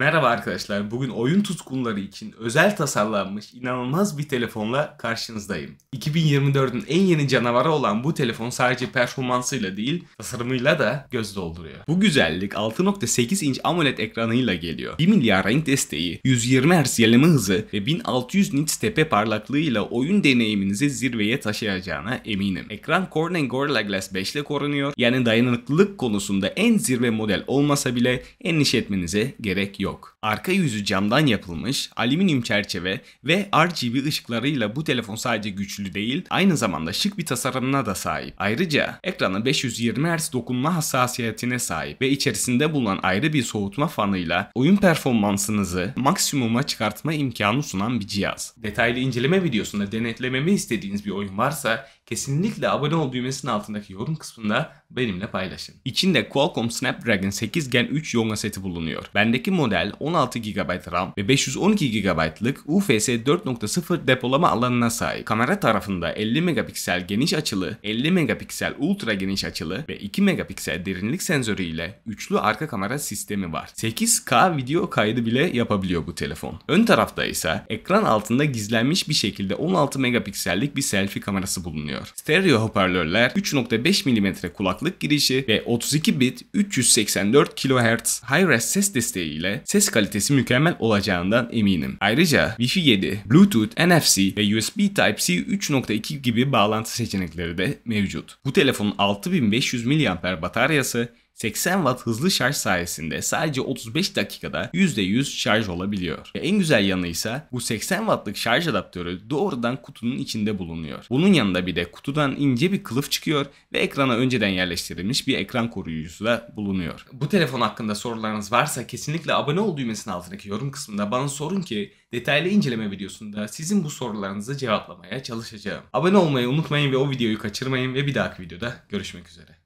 Merhaba arkadaşlar, bugün oyun tutkunları için özel tasarlanmış inanılmaz bir telefonla karşınızdayım. 2024'ün en yeni canavarı olan bu telefon sadece performansıyla değil, tasarımıyla da göz dolduruyor. Bu güzellik 6.8 inç AMOLED ekranıyla geliyor. 1 milyar renk desteği, 120 Hz yenileme hızı ve 1600 nits tepe parlaklığıyla oyun deneyiminizi zirveye taşıyacağına eminim. Ekran Corning Gorilla Glass 5 ile korunuyor, yani dayanıklılık konusunda en zirve model olmasa bile endişe etmenize gerek yok yok. Arka yüzü camdan yapılmış, alüminyum çerçeve ve RGB ışıklarıyla bu telefon sadece güçlü değil, aynı zamanda şık bir tasarımına da sahip. Ayrıca ekranı 520 Hz dokunma hassasiyetine sahip ve içerisinde bulunan ayrı bir soğutma fanıyla oyun performansınızı maksimuma çıkartma imkanı sunan bir cihaz. Detaylı inceleme videosunda denetlememi istediğiniz bir oyun varsa kesinlikle abone ol düğmesinin altındaki yorum kısmında benimle paylaşın. İçinde Qualcomm Snapdragon 8 Gen 3 yonga seti bulunuyor. Bendeki model 16 GB RAM ve 512 GB'lık UFS 4.0 depolama alanına sahip. Kamera tarafında 50 megapiksel geniş açılı, 50 megapiksel ultra geniş açılı ve 2 megapiksel derinlik sensörü ile üçlü arka kamera sistemi var. 8K video kaydı bile yapabiliyor bu telefon. Ön tarafta ise ekran altında gizlenmiş bir şekilde 16 megapiksellik bir selfie kamerası bulunuyor bulunuyor. Stereo hoparlörler 3.5 mm kulaklık girişi ve 32 bit 384 kHz high-res ses desteğiyle ses kalitesi mükemmel olacağından eminim. Ayrıca Wi-Fi 7, Bluetooth, NFC ve USB Type-C 3.2 gibi bağlantı seçenekleri de mevcut. Bu telefonun 6500 mAh bataryası 80 Watt hızlı şarj sayesinde sadece 35 dakikada %100 şarj olabiliyor. Ve en güzel yanı ise bu 80 Watt'lık şarj adaptörü doğrudan kutunun içinde bulunuyor. Bunun yanında bir de kutudan ince bir kılıf çıkıyor ve ekrana önceden yerleştirilmiş bir ekran koruyucusu da bulunuyor. Bu telefon hakkında sorularınız varsa kesinlikle abone ol düğmesinin altındaki yorum kısmında bana sorun ki detaylı inceleme videosunda sizin bu sorularınızı cevaplamaya çalışacağım. Abone olmayı unutmayın ve o videoyu kaçırmayın ve bir dahaki videoda görüşmek üzere.